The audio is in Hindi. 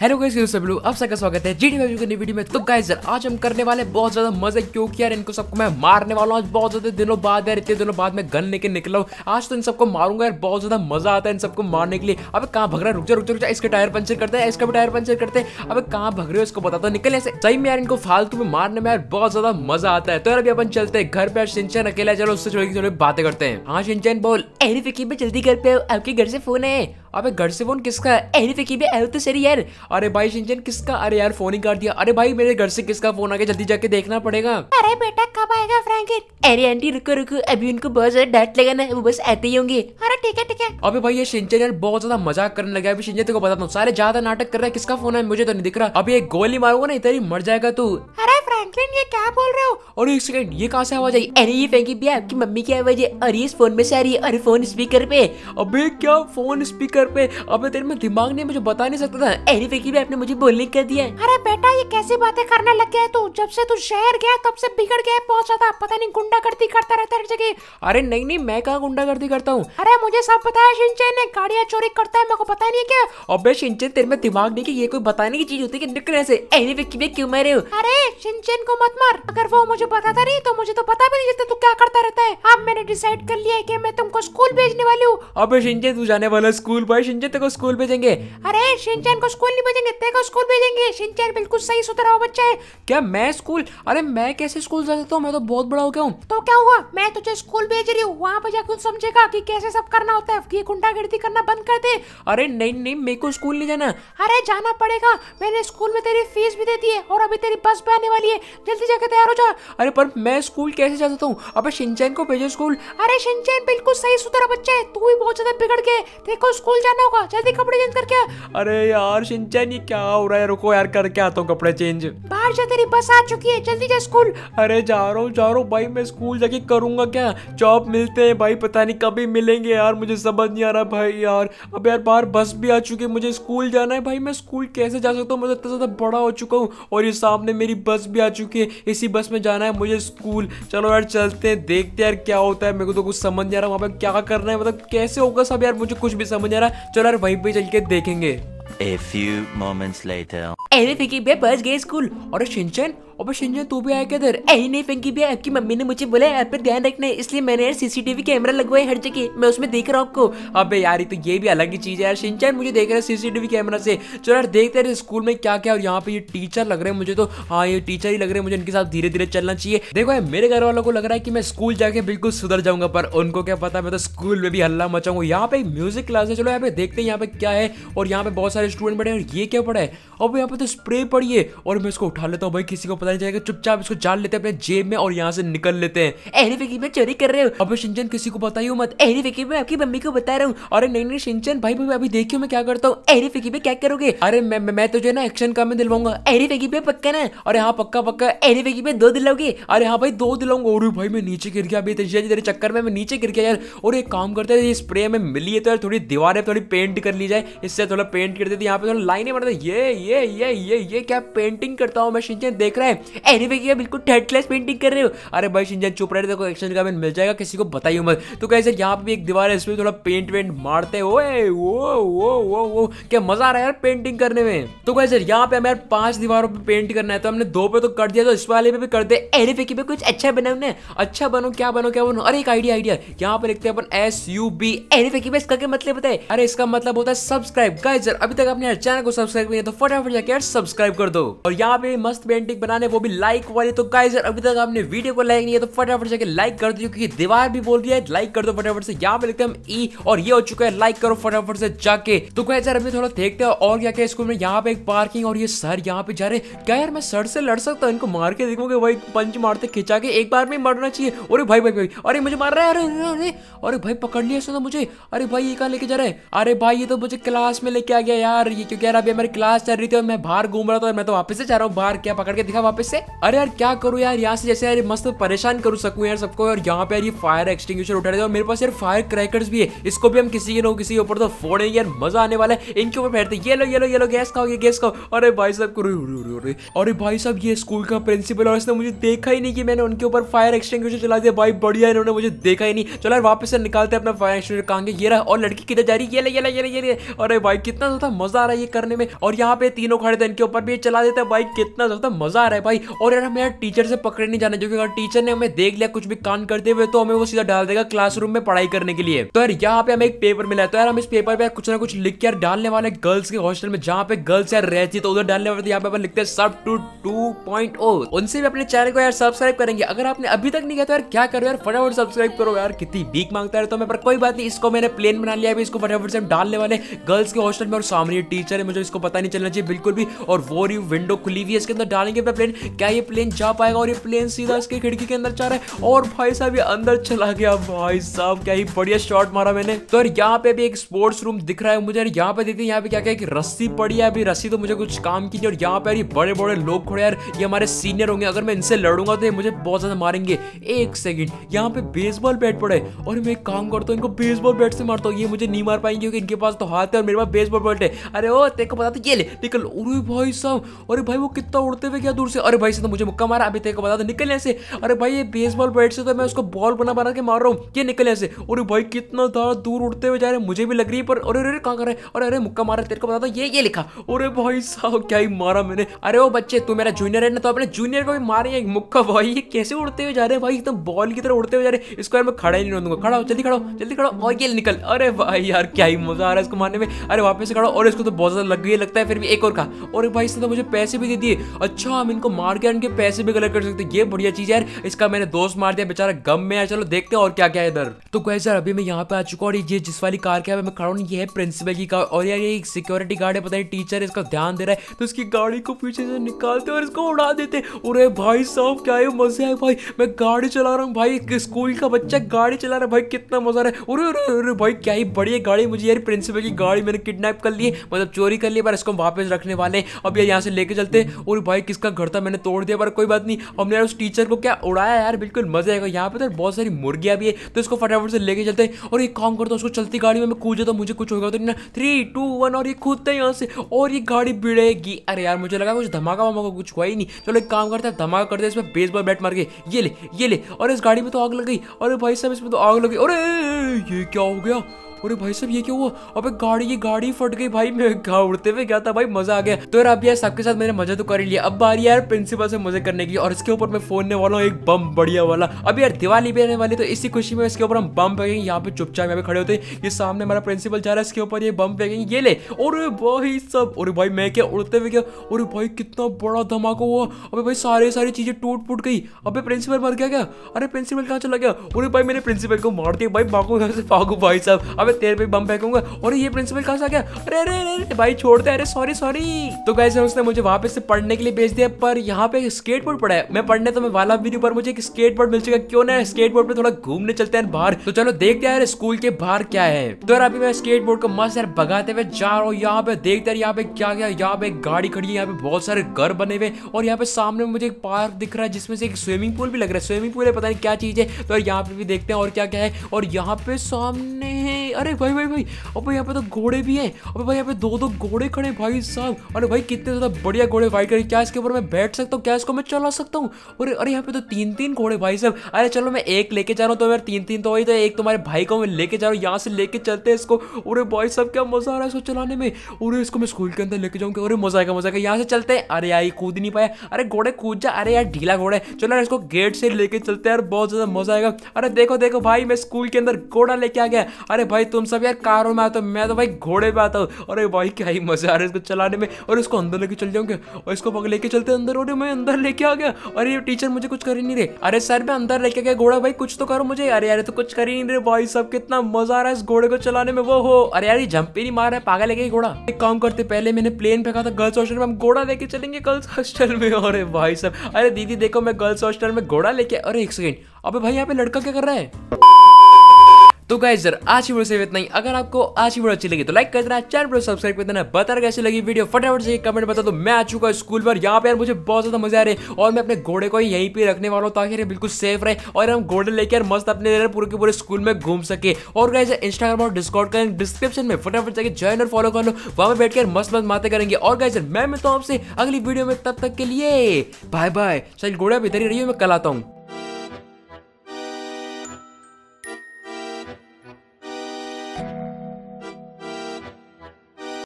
हेलो गाइस सभी लोग आप सबका स्वागत है जीडी में नई वीडियो में तो गाइस यार आज हम करने वाले बहुत ज्यादा मजे क्योंकि यार इनको सबको मैं मारने वाला हूँ आज बहुत ज्यादा दिनों बाद यार इतने दिनों बाद मैं गन लेके निकला हूँ आज तो इन सबको मारूंगा यार बहुत ज्यादा मजा आता है इन सबको मारने के लिए अब कहाँ भग रहा है रुक जा रुक जा इसके इसका टायर पंचर करते हैं इसका भी टायर पंचर करते हैं अब कहाँ भग रहे हो इसको बताता निकल ऐसे सही में यार इनको फालतू में मारने में यार बहुत ज्यादा मजा आता है तो यार अभी अपन चलते हैं घर पे यार सिंचन अकेला चलो उससे थोड़ी थोड़ी बातें करते हैं हाँ सिंचन बोल अरे फिकी में जल्दी घर पे आपके घर से फोन है अबे घर से फोन किसका अरे फिकी भी तो सही तो यार अरे भाई सिंचन किसका अरे यार फोन ही कर दिया अरे भाई मेरे घर से किसका फोन आ गया जल्दी जाके देखना पड़ेगा अरे बेटा कब आएगा फ्रैंकिन अरे आंटी रुको रुको अभी उनको बहुत ज्यादा डांट लगा ना वो बस आते ही होंगे अरे ठीक है ठीक है अभी भाई ये सिंचन यार बहुत ज्यादा मजाक करने लगा अभी सिंचन तेरे बताता हूँ सारे ज्यादा नाटक कर रहा है किसका फोन है मुझे तो नहीं दिख रहा अभी एक गोली मारूंगा ना इधर मर जाएगा तू अरे फ्रैंकलिन ये क्या बोल रहे हो और एक सेकंड ये कहाँ से आवाज आई अरे ये फ्रेंकी भी आपकी मम्मी की आवाज है अरे इस फोन में से आ रही है अरे फोन स्पीकर पे अभी क्या फोन स्पीकर घर पे अब तेरे में दिमाग नहीं मुझे बता नहीं सकता था की भी आपने मुझे बोलने कह दिया अरे बेटा ये कैसी बातें करने लग गया तू जब से तू शहर गया तब से बिगड़ गया बहुत ज्यादा पता नहीं गुंडागर्दी करता रहता है जगह अरे नहीं नहीं मैं कहा गुंडागर्दी करता हूँ अरे मुझे सब बताया सिंचन ने गाड़िया चोरी करता है मेरे को पता नहीं क्या अबे सिंचन तेरे में दिमाग नहीं की ये कोई बताने की चीज होती है निकल ऐसे अरे की भी क्यों मेरे अरे सिंचन को मत मार अगर वो मुझे बताता नहीं तो मुझे तो पता भी नहीं चलता तू क्या करता रहता है अब मैंने डिसाइड कर लिया है कि मैं तुमको स्कूल भेजने वाली हूँ अबे शिंचन तू जाने वाला स्कूल पर भाई शिंचन तेरे को स्कूल भेजेंगे अरे शिंचन को स्कूल नहीं भेजेंगे तेरे को स्कूल भेजेंगे शिंचन बिल्कुल सही सुधरा हुआ बच्चा है क्या मैं स्कूल अरे मैं कैसे स्कूल जा सकता हूँ मैं तो बहुत बड़ा हो गया हूँ तो क्या हुआ मैं तुझे स्कूल भेज रही हूँ वहाँ पर जाकर समझेगा की कैसे सब करना होता है ये गुंडागर्दी करना बंद कर दे अरे नहीं नहीं मेरे को स्कूल नहीं जाना अरे जाना पड़ेगा मैंने स्कूल में तेरी फीस भी दे दी है और अभी तेरी बस भी आने वाली है जल्दी जाकर तैयार हो जा अरे पर मैं स्कूल कैसे जा सकता हूँ अब शिंचन को भेजो स्कूल अरे शिंचन बिल्कुल सही सुधरा बच्चा है तू ही बहुत ज्यादा बिगड़ गए देखो स्कूल स्कूल जाना होगा जल्दी कपड़े चेंज करके अरे यार सिंचन ये क्या हो रहा है रुको यार करके आता हूँ कपड़े चेंज बाहर जा तेरी बस आ चुकी है जल्दी जा स्कूल अरे जा रहा हूँ जा रहा हूँ भाई मैं स्कूल जाके करूंगा क्या जॉब मिलते हैं भाई पता नहीं कभी मिलेंगे यार मुझे समझ नहीं आ रहा भाई यार अब यार बाहर बस भी आ चुकी है मुझे स्कूल जाना है भाई मैं स्कूल कैसे जा सकता हूँ मैं तो इतना ज़्यादा बड़ा हो चुका हूँ और ये सामने मेरी बस भी आ चुकी है इसी बस में जाना है मुझे स्कूल चलो यार चलते हैं देखते यार क्या होता है मेरे को तो कुछ समझ नहीं आ रहा वहाँ पे क्या करना है मतलब कैसे होगा सब यार मुझे कुछ भी समझ आ रहा चलो यार वहीं पर चल के देखेंगे A few moments later. अरे फिंकी भैया बस गए स्कूल और शिंचन अब शिंचन तू भी आया किधर अरे नहीं फिंकी भैया आपकी मम्मी ने मुझे बोला आप पर ध्यान रखना है इसलिए मैंने यार सीसीटीवी कैमरा लगवाए हर जगह मैं उसमें देख रहा हूँ आपको अबे यार तो ये भी अलग ही चीज है यार शिंचन मुझे देख रहा है सीसीटीवी कैमरा से चलो यार देखते रहे स्कूल में क्या क्या और यहाँ पे ये टीचर लग रहे हैं मुझे तो हाँ ये टीचर ही लग रहे हैं मुझे इनके साथ धीरे धीरे चलना चाहिए देखो यार मेरे घर वालों को लग रहा है कि मैं स्कूल जाके बिल्कुल सुधर जाऊंगा पर उनको क्या पता मैं तो स्कूल में भी हल्ला मचाऊंगा यहाँ पे म्यूजिक क्लास है चलो यहाँ पे देखते हैं यहाँ पे क्या है और यहाँ पे बहुत सारे सारे स्टूडेंट बैठे और ये क्या पड़ा है अब यहाँ पे तो स्प्रे पड़ी है और मैं इसको उठा लेता हूँ भाई किसी को पता नहीं चलेगा चुपचाप इसको जान लेते हैं अपने जेब में और यहाँ से निकल लेते हैं अरे विकी मैं चोरी कर रहे हो अभी सिंचन किसी को बताइयो मत अरे विकी मैं आपकी मम्मी को बता रहा हूँ अरे नहीं नहीं सिंचन भाई भाई अभी देखियो मैं क्या करता हूँ अरे विकी मैं क्या करोगे अरे मैं तो जो है ना एक्शन काम में दिलवाऊंगा अरे विकी पे पक्का ना अरे हाँ पक्का पक्का अरे विकी पे दो दिलाओगे अरे हाँ भाई दो दिलाऊंगा और भाई मैं नीचे गिर गया अभी तेजी तेरे चक्कर में मैं नीचे गिर गया यार और एक काम करते हैं ये स्प्रे हमें मिली है तो यार थोड़ी दीवारें थोड़ी पेंट कर ली जाए इससे थोड़ा पेंट कर दे दे दी यहाँ पे तो बना दे ये ये ये ये ये क्या पेंटिंग करता हूँ मैं शिंजन देख रहा है एनीवे क्या बिल्कुल थर्ड पेंटिंग कर रहे हो अरे भाई शिंजन चुप रहे देखो एक्शन का मिल जाएगा किसी को बताइए मत तो कैसे यहाँ पे भी एक दीवार है इसमें थोड़ा पेंट वेंट मारते हो वो वो वो वो क्या मजा आ रहा है यार पेंटिंग करने में तो कैसे यहाँ पे हमें यार पांच दीवारों पर पेंट करना है तो हमने दो पे तो कर दिया तो इस वाले पे भी कर दे एनीवे की कुछ अच्छा बनाने अच्छा बनो क्या बनो क्या बनो अरे एक आइडिया आइडिया यहाँ पे लिखते हैं अपन एस यू बी एनीवे की इसका क्या मतलब बताए अरे इसका मतलब होता है सब्सक्राइब गाइजर अभी तक तक अपने चैनल को सब्सक्राइब किया तो फटाफट जाकर सब्सक्राइब कर दो और यहाँ पे मस्त पेंटिंग बनाने वो भी लाइक वाली तो गाइज अभी तक आपने वीडियो को लाइक नहीं है तो फटाफट जाकर लाइक कर दो क्योंकि दीवार भी बोल दिया है लाइक कर दो फटाफट से यहाँ पे लिखते ई e और ये हो चुका है लाइक करो फटाफट से जाके तो गाइज यार अभी थोड़ा देखते हैं और क्या क्या स्कूल में यहाँ पे एक पार्किंग और ये सर यहाँ पे जा रहे क्या यार मैं सर से लड़ सकता हूँ इनको मार के देखूंगे भाई पंच मारते खिंचा के एक बार में मरना चाहिए अरे भाई भाई भाई अरे मुझे मार रहा है अरे अरे भाई पकड़ लिया इसने तो मुझे अरे भाई ये कहा लेके जा रहे है अरे भाई ये तो मुझे क्लास में लेके आ गया यार यार ये क्योंकि यार अभी हमारी क्लास चल रही थी और मैं बाहर घूम रहा था मैं तो वापस से जा रहा हूँ बाहर क्या पकड़ के दिखा वापस से अरे यार क्या करूँ यार यहाँ से जैसे यार मस्त परेशान करूँ सकू यार सबको और यहाँ पे यार ये फायर एक्सटिंग उठा रहे थे और मेरे पास यार फायर क्रैकर्स भी है इसको भी हम किसी के किसी के ऊपर तो फोड़ेंगे यार मजा आने वाला है इनके ऊपर बैठते ये लो ये लो ये लो गैस खाओ ये गैस खाओ अरे भाई साहब करो अरे भाई साहब ये स्कूल का प्रिंसिपल और इसने मुझे देखा ही नहीं कि मैंने उनके ऊपर फायर एक्सटिंग चला दिया भाई बढ़िया इन्होंने मुझे देखा ही नहीं चलो यार वापस से निकालते अपना फायर एक्सटिंग्विशर कहाँ ये रहा और लड़की किधर जा रही ये ले ये ले ये ले ये ले अरे भाई कितना ज्यादा मजा आ रहा है ये करने में और यहाँ पे तीनों खड़े थे इनके ऊपर भी चला देते हैं भाई कितना ज्यादा मजा आ रहा है भाई और यार हमें यार टीचर से पकड़े नहीं जाना जो अगर टीचर ने हमें देख लिया कुछ भी कान करते हुए तो हमें वो सीधा डाल देगा क्लासरूम में पढ़ाई करने के लिए तो यार यहाँ पे हमें एक पेपर मिला है तो यार हम इस पेपर पे कुछ ना कुछ लिख के यार डालने वाले गर्ल्स के हॉस्टल में जहाँ पे गर्ल्स यार रहती तो उधर डालने वाले यहाँ पे लिखते हैं सब टू टू पॉइंट ओ उनसे भी अपने चैनल को यार सब्सक्राइब करेंगे अगर आपने अभी तक नहीं किया तो यार क्या करो यार फटाफट सब्सक्राइब करो यार कितनी बीक मांगता है तो मैं पर कोई बात नहीं इसको मैंने प्लेन बना लिया अभी इसको फटाफट से डालने वाले गर्ल्स के हॉस्टल में और सामने ये टीचर है मुझे इसको पता नहीं चलना चाहिए बिल्कुल भी और वो रही विंडो खुली हुई है इसके अंदर डालेंगे अपना प्लेन क्या ये प्लेन जा पाएगा और ये प्लेन सीधा इसके खिड़की के अंदर जा रहा है और भाई साहब ये अंदर चला गया भाई साहब क्या ही बढ़िया शॉट मारा मैंने तो यहाँ पे भी एक स्पोर्ट्स रूम दिख रहा है मुझे यहाँ पे देखते हैं यहाँ पे क्या क्या रस्सी पड़ी है अभी रस्सी तो मुझे कुछ काम की नहीं और यहाँ पे बड़े बड़े लोग खड़े यार ये हमारे सीनियर होंगे अगर मैं इनसे लड़ूंगा तो ये मुझे बहुत ज्यादा मारेंगे एक सेकंड यहाँ पे बेसबॉल बैट पड़े और मैं एक काम करता हूँ इनको बेसबॉल बैट से मारता हूँ ये मुझे नहीं मार पाएंगे क्योंकि इनके पास तो हाथ है और मेरे पास बेसबॉल बैट है अरे ओ तेरे को बताते तो ये ले निकल अरे भाई साहब अरे भाई वो कितना उड़ते हुए क्या दूर से अरे भाई से तो मुझे मुक्का मारा अभी तेरे को बताते तो निकल ऐसे अरे भाई ये बेसबॉल बैट से तो मैं उसको बॉल बना बना के मार रहा हूँ ये निकल ऐसे अरे भाई कितना था दूर उड़ते हुए जा रहे मुझे भी लग रही है पर अरे अरे कहाँ कर रहे अरे अरे मुक्का मारा तेरे को बता दो तो ये ये लिखा अरे भाई साहब क्या ही मारा मैंने अरे ओ बच्चे तू मेरा जूनियर है ना तो अपने जूनियर को भी मारे एक मुक्का भाई ये कैसे उड़ते हुए जा रहे हैं भाई एकदम बॉल की तरह उड़ते हुए जा रहे इसको यार मैं खड़ा ही नहीं दूंगा खड़ा हो जल्दी खड़ा हो जल्दी खड़ा और ये निकल अरे भाई यार क्या ही मजा आ रहा है इसको मारने में अरे वापस से खड़ा और और इसको तो बहुत ज़्यादा लग गया लगता है फिर भी एक और कहा और भाई इसने तो मुझे पैसे भी दे दिए अच्छा हम इनको मार के इनके पैसे भी कलेक्ट कर सकते ये बढ़िया चीज़ है इसका मैंने दोस्त मार दिया बेचारा गम में है चलो देखते हैं और क्या क्या है इधर तो गैस सर अभी मैं यहाँ पे आ चुका और ये जिस वाली कार के मैं खड़ा हूँ ये है प्रिंसिपल की कार और यार ये सिक्योरिटी गार्ड है पता नहीं टीचर इसका ध्यान दे रहा है तो इसकी गाड़ी को पीछे से निकालते और इसको उड़ा देते और भाई साहब क्या है मजे है भाई मैं गाड़ी चला रहा हूँ भाई स्कूल का बच्चा गाड़ी चला रहा है भाई कितना मजा रहा है अरे अरे अरे भाई क्या ही बढ़िया गाड़ी मुझे यार प्रिंसिपल की गाड़ी मैंने किडनैप कर ली मतलब चोरी कर लिया पर इसको वापस रखने वाले अब ये यहाँ से लेके चलते और भाई किसका घर था मैंने तोड़ दिया पर कोई बात नहीं हमने यार उस टीचर को क्या उड़ाया यार बिल्कुल मजा आएगा यहाँ पे तो बहुत सारी मुर्गियाँ भी है तो इसको फटाफट से लेके चलते और एक काम करता हूँ उसको चलती गाड़ी में मैं कूदे तो मुझे कुछ होगा तो ना थ्री टू वन और ये कूदता है यहाँ से और ये गाड़ी बिड़ेगी अरे यार मुझे लगा कुछ धमाका वमाका कुछ हुआ ही नहीं चलो एक काम करता है धमाका करते इसमें बेस बॉल बैट मार के ये ले ये ले और इस गाड़ी में तो आग लग गई अरे भाई साहब इसमें तो आग लग गई अरे ये क्या हो गया अरे भाई साहब ये क्यों हुआ अबे गाड़ी की गाड़ी फट गई भाई मैं उड़ते हुए गया था भाई मजा आ गया तो यार अब यार सबके साथ मैंने मजा तो कर लिया अब बारी यार प्रिंसिपल से मजे करने की और इसके ऊपर मैं फोनने वाला हूँ एक बम बढ़िया वाला अब यार दिवाली भी आने वाली तो इसी खुशी में इसके ऊपर हम बम फेंकेंगे यहाँ पे चुपचाप यहाँ पे खड़े होते हैं ये सामने हमारा प्रिंसिपल जा रहा है इसके ऊपर ये बम फेंकेंगे ये ले और भाई सब और भाई मैं क्या उड़ते हुए गया और भाई कितना बड़ा धमाका हुआ अबे भाई सारी सारी चीजें टूट फूट गई अबे प्रिंसिपल मर गया क्या अरे प्रिंसिपल कहाँ चला गया और भाई मैंने प्रिंसिपल को मार दिया भाई भागो यहाँ से भाई साहब अबे तेरे पे बम फेंकूंगा और ये प्रिंसिपल कहा सा गया अरे अरे अरे भाई छोड़ते अरे सॉरी सॉरी तो कैसे उसने मुझे वापस से पढ़ने के लिए भेज दिया पर यहाँ पे स्केट बोर्ड पड़ा है मैं पढ़ने तो मैं वाला भी पर मुझे एक स्केट बोर्ड मिल चुका क्यों ना स्केट बोर्ड पे थोड़ा घूमने चलते हैं बाहर तो चलो देखते हैं स्कूल के बाहर क्या है तो यार अभी मैं स्केट बोर्ड को मस्त यार भगाते हुए जा रहा हूँ यहाँ पे देखते यार यहाँ पे क्या क्या यहाँ पे गाड़ी खड़ी है यहाँ पे बहुत सारे घर बने हुए और यहाँ पे सामने मुझे एक पार्क दिख रहा है जिसमें से एक स्विमिंग पूल भी लग रहा है स्विमिंग पूल है पता नहीं क्या चीज है तो यहाँ पे भी देखते हैं और क्या क्या है और यहाँ पे सामने अरे भाई भाई भाई अबे यहाँ पे तो घोड़े भी हैं अबे भाई यहाँ पे दो दो घोड़े खड़े भाई साहब अरे भाई कितने ज़्यादा बढ़िया घोड़े भाई करें क्या इसके ऊपर मैं बैठ सकता हूँ क्या इसको मैं चला सकता हूँ अरे अरे यहाँ पे तो तीन तीन घोड़े भाई साहब अरे चलो मैं एक लेके जा रहा हूँ तो यार तीन तीन तो वही तो एक तुम्हारे भाई को मैं लेके जा रहा हूँ यहाँ से लेके चलते हैं इसको अरे भाई साहब क्या मज़ा आ रहा है इसको चलाने में अरे इसको मैं स्कूल के अंदर लेके जाऊँगा अरे मज़ा आएगा मज़ा आएगा यहाँ से चलते हैं अरे यार ये कूद नहीं पाया अरे घोड़े कूद जा अरे यार ढीला घोड़ा है चलो यार इसको गेट से लेके चलते हैं यार बहुत ज़्यादा मज़ा आएगा अरे देखो देखो भाई मैं स्कूल के अंदर घोड़ा लेके आ गया अरे भाई भाई तुम सब यार कारों में आते हो तो मैं तो भाई घोड़े पे आता हूँ अरे भाई क्या ही मजा आ रहा है इसको चलाने में और इसको अंदर लेके चल जाऊंगे और इसको पकड़ लेके चलते अंदर और मैं अंदर लेके आ गया अरे ये टीचर मुझे कुछ कर ही नहीं रहे अरे सर मैं अंदर लेके गया घोड़ा भाई कुछ तो करो मुझे अरे यार तो कुछ कर ही नहीं रहे भाई सब कितना मजा आ रहा है इस घोड़े को चलाने में वो हो अरे यार ये जंप ही नहीं मार रहा है पागल लेके घोड़ा एक काम करते पहले मैंने प्लेन फेंका था गर्ल्स हॉस्टल में हम घोड़ा लेके चलेंगे गर्ल्स हॉस्टल में अरे भाई सब अरे दीदी देखो मैं गर्ल्स हॉस्टल में घोड़ा लेके अरे एक सेकेंड अबे भाई यहाँ पे लड़का क्या कर रहा है तो गाइज सर आज की वीडियो से इतना ही अगर आपको आज की वीडियो अच्छी लगी तो लाइक कर देना चैनल पर सब्सक्राइब कर देना बता कैसे लगी वीडियो फटाफट से कमेंट बता दो मैं आ चुका स्कूल पर यहाँ पे यार मुझे बहुत ज्यादा मजा आ रहे और मैं अपने घोड़े को यहीं पर रखने वाला हूँ ताकि बिल्कुल सेफ रहे और हम घोड़े लेकर मस्त अपने पूरे के पूरे स्कूल में घूम सके और गाइज इंस्टाग्राम और डिस्काउंट का डिस्क्रिप्शन में फटाफट जाकर ज्वाइन और फॉलो कर लो वहां पर बैठकर मस्त मस्त बातें करेंगे और गाइजर मैं मिलता हूँ आपसे अगली वीडियो में तब तक के लिए बाय बाय सर घोड़ा भी इधर ही रही मैं कल आता हूँ